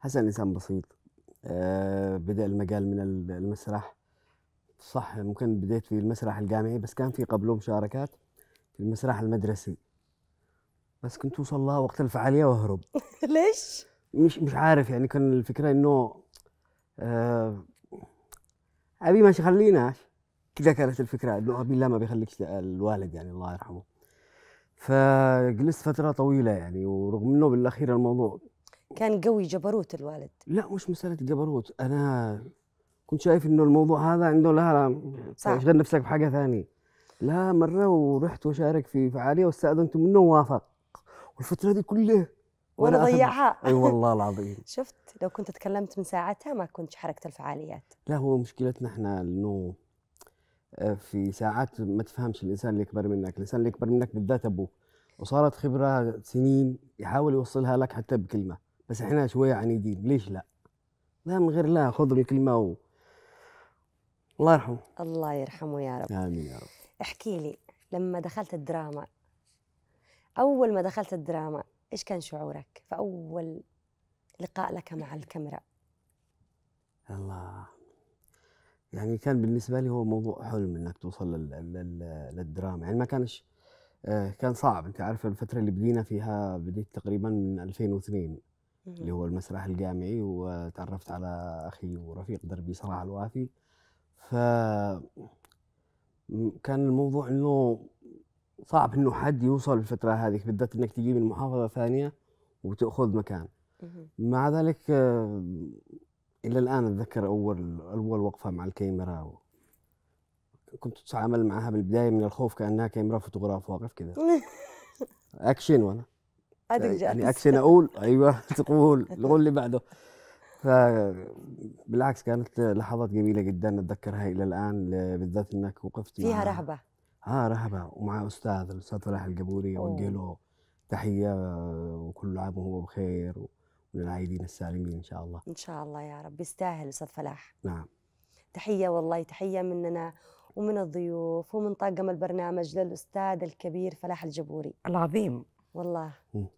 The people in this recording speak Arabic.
حسن إنسان بسيط آه بدأ المجال من المسرح صح ممكن بديت في المسرح الجامعي بس كان في قبله مشاركات في المسرح المدرسي بس كنت اوصل لها وقت الفعاليه واهرب ليش؟ مش مش عارف يعني كان الفكره انه آه ابي ما يخليناش كذا كانت الفكره انه ابي لا ما بيخليكش الوالد يعني الله يرحمه فجلست فتره طويله يعني ورغم انه بالاخير الموضوع كان قوي جبروت الوالد لا مش مساله جبروت انا كنت شايف انه الموضوع هذا عنده لا لا صح اشغل نفسك بحاجه ثانيه لا مره ورحت وشارك في فعاليه واستاذنت منه ووافق والفتره دي كلها وانا ضيعها اي أيوة والله العظيم شفت لو كنت تكلمت من ساعتها ما كنت حركت الفعاليات لا هو مشكلتنا احنا انه آه، في ساعات ما تفهمش الانسان اللي يكبر منك الانسان اللي يكبر منك بالذات ابوك وصارت خبره سنين يحاول يوصلها لك حتى بكلمه بس احنا شويه عنيدين ليش لا؟ لا من غير لا خذ الكلمه و... الله يرحمه الله يرحمه يا رب امين يا رب احكي لي لما دخلت الدراما اول ما دخلت الدراما ايش كان شعورك في اول لقاء لك مع الكاميرا الله يعني كان بالنسبة لي هو موضوع حلم انك توصل لل... للدراما يعني ما كانش آه، كان صعب انت عارف الفترة اللي بدينا فيها بديت تقريبا من 2002 اللي هو المسرح الجامعي وتعرفت على اخي ورفيق دربي صلاح الوافي ف كان الموضوع انه صعب انه حد يوصل الفتره هذه بالذات انك تجي من محافظه ثانيه وتاخذ مكان مع ذلك الى الان اتذكر اول اول وقفه مع الكاميرا كنت اتعامل معها بالبدايه من الخوف كانها كاميرا فوتوغراف واقف كذا اكشن وانا يعني اكشن اقول ايوه تقول الغول اللي بعده فبالعكس كانت لحظات جميله جدا اتذكرها الى الان بالذات انك وقفت فيها رهبه اه رهبه ومع استاذ الاستاذ فلاح القبوري اوجه له تحيه آه، وكل عام وهو بخير العايدين السالمين ان شاء الله ان شاء الله يا رب يستاهل استاذ فلاح نعم تحيه والله تحيه مننا ومن الضيوف ومن طاقم البرنامج للاستاذ الكبير فلاح الجبوري العظيم والله